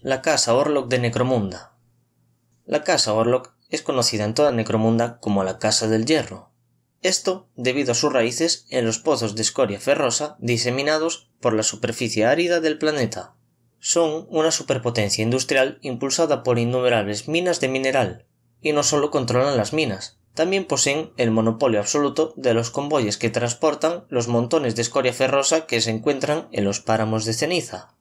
La casa Orlok de Necromunda. La casa Orlok es conocida en toda Necromunda como la Casa del Hierro. Esto debido a sus raíces en los pozos de escoria ferrosa diseminados por la superficie árida del planeta. Son una superpotencia industrial impulsada por innumerables minas de mineral, y no solo controlan las minas, también poseen el monopolio absoluto de los convoyes que transportan los montones de escoria ferrosa que se encuentran en los páramos de ceniza.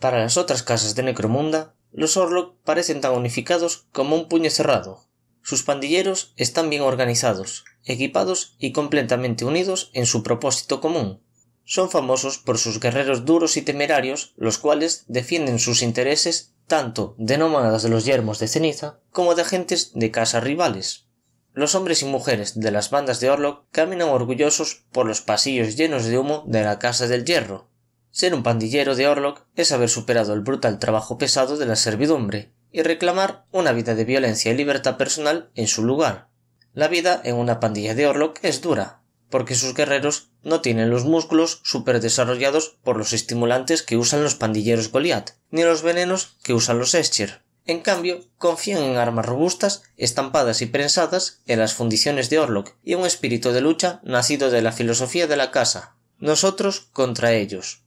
Para las otras casas de Necromunda, los Orlok parecen tan unificados como un puño cerrado. Sus pandilleros están bien organizados, equipados y completamente unidos en su propósito común. Son famosos por sus guerreros duros y temerarios, los cuales defienden sus intereses tanto de nómadas de los yermos de ceniza como de agentes de casas rivales. Los hombres y mujeres de las bandas de Orlok caminan orgullosos por los pasillos llenos de humo de la Casa del Hierro, ser un pandillero de Orlok es haber superado el brutal trabajo pesado de la servidumbre y reclamar una vida de violencia y libertad personal en su lugar. La vida en una pandilla de Orlok es dura, porque sus guerreros no tienen los músculos super desarrollados por los estimulantes que usan los pandilleros Goliath, ni los venenos que usan los Escher. En cambio, confían en armas robustas, estampadas y prensadas en las fundiciones de Orlok y un espíritu de lucha nacido de la filosofía de la casa. Nosotros contra ellos.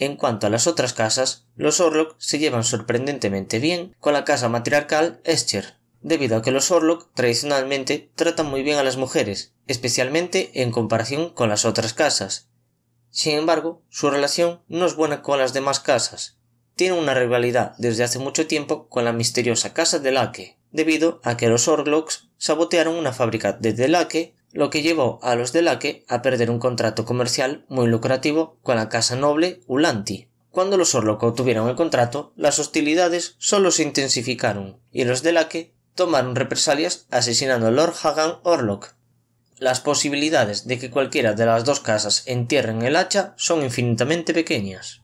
En cuanto a las otras casas, los Orlok se llevan sorprendentemente bien con la casa matriarcal Escher, debido a que los Orlok tradicionalmente tratan muy bien a las mujeres, especialmente en comparación con las otras casas. Sin embargo, su relación no es buena con las demás casas. Tiene una rivalidad desde hace mucho tiempo con la misteriosa casa de Lake, debido a que los Orlocks sabotearon una fábrica de lo que llevó a los de Laque a perder un contrato comercial muy lucrativo con la casa noble Ulanti. Cuando los Orlok obtuvieron el contrato, las hostilidades solo se intensificaron y los de Laque tomaron represalias asesinando a Lord Hagan Orlok. Las posibilidades de que cualquiera de las dos casas entierren el hacha son infinitamente pequeñas.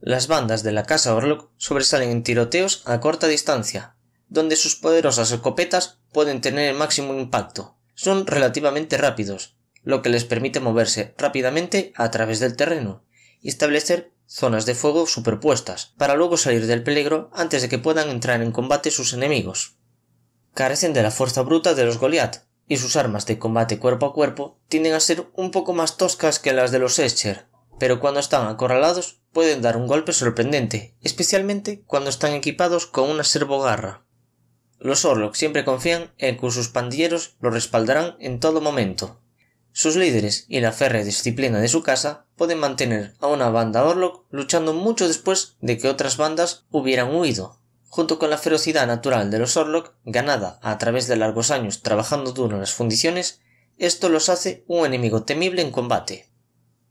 Las bandas de la casa Orlok sobresalen en tiroteos a corta distancia, donde sus poderosas escopetas pueden tener el máximo impacto, son relativamente rápidos, lo que les permite moverse rápidamente a través del terreno y establecer zonas de fuego superpuestas, para luego salir del peligro antes de que puedan entrar en combate sus enemigos. Carecen de la fuerza bruta de los Goliath, y sus armas de combate cuerpo a cuerpo tienden a ser un poco más toscas que las de los Escher, pero cuando están acorralados pueden dar un golpe sorprendente, especialmente cuando están equipados con una servogarra. Los Orlok siempre confían en que sus pandilleros los respaldarán en todo momento. Sus líderes y la férrea disciplina de su casa pueden mantener a una banda Orlok luchando mucho después de que otras bandas hubieran huido. Junto con la ferocidad natural de los Orlok, ganada a través de largos años trabajando duro en las fundiciones, esto los hace un enemigo temible en combate.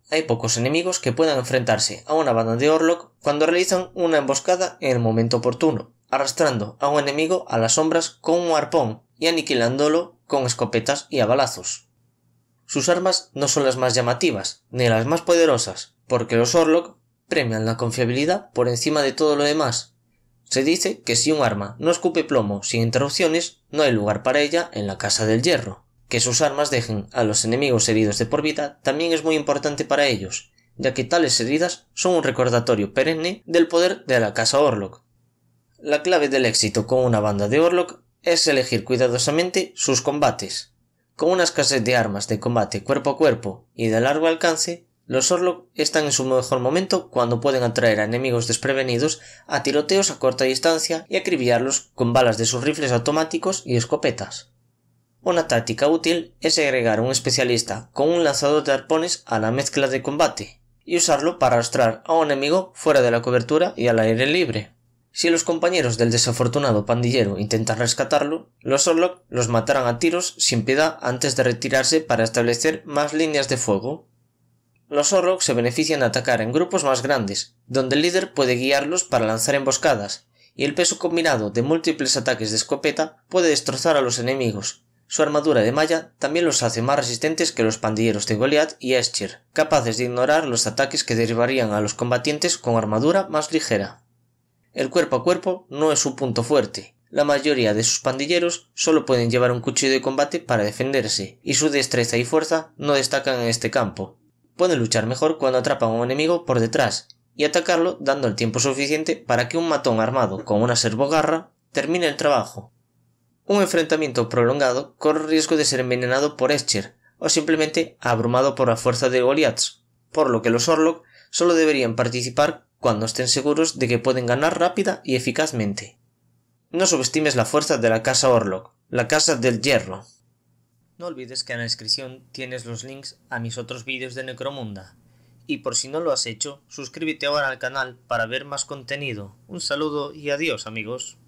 Hay pocos enemigos que puedan enfrentarse a una banda de Orlok cuando realizan una emboscada en el momento oportuno, arrastrando a un enemigo a las sombras con un arpón y aniquilándolo con escopetas y abalazos. Sus armas no son las más llamativas, ni las más poderosas, porque los Orlok premian la confiabilidad por encima de todo lo demás. Se dice que si un arma no escupe plomo sin interrupciones, no hay lugar para ella en la Casa del Hierro. Que sus armas dejen a los enemigos heridos de por vida también es muy importante para ellos, ya que tales heridas son un recordatorio perenne del poder de la Casa Orlok, la clave del éxito con una banda de Orlok es elegir cuidadosamente sus combates. Con una escasez de armas de combate cuerpo a cuerpo y de largo alcance, los Orlok están en su mejor momento cuando pueden atraer a enemigos desprevenidos a tiroteos a corta distancia y acribillarlos con balas de sus rifles automáticos y escopetas. Una táctica útil es agregar un especialista con un lanzador de arpones a la mezcla de combate y usarlo para arrastrar a un enemigo fuera de la cobertura y al aire libre. Si los compañeros del desafortunado pandillero intentan rescatarlo, los Orlok los matarán a tiros sin piedad antes de retirarse para establecer más líneas de fuego. Los Orlok se benefician de atacar en grupos más grandes, donde el líder puede guiarlos para lanzar emboscadas, y el peso combinado de múltiples ataques de escopeta puede destrozar a los enemigos. Su armadura de malla también los hace más resistentes que los pandilleros de Goliath y Escher, capaces de ignorar los ataques que derivarían a los combatientes con armadura más ligera. El cuerpo a cuerpo no es su punto fuerte. La mayoría de sus pandilleros solo pueden llevar un cuchillo de combate para defenderse, y su destreza y fuerza no destacan en este campo. Pueden luchar mejor cuando atrapan a un enemigo por detrás y atacarlo dando el tiempo suficiente para que un matón armado con una servogarra termine el trabajo. Un enfrentamiento prolongado corre riesgo de ser envenenado por Escher o simplemente abrumado por la fuerza de Goliaths, por lo que los Orlok solo deberían participar cuando estén seguros de que pueden ganar rápida y eficazmente. No subestimes la fuerza de la Casa Orlok, la Casa del Hierro. No olvides que en la descripción tienes los links a mis otros vídeos de Necromunda. Y por si no lo has hecho, suscríbete ahora al canal para ver más contenido. Un saludo y adiós amigos.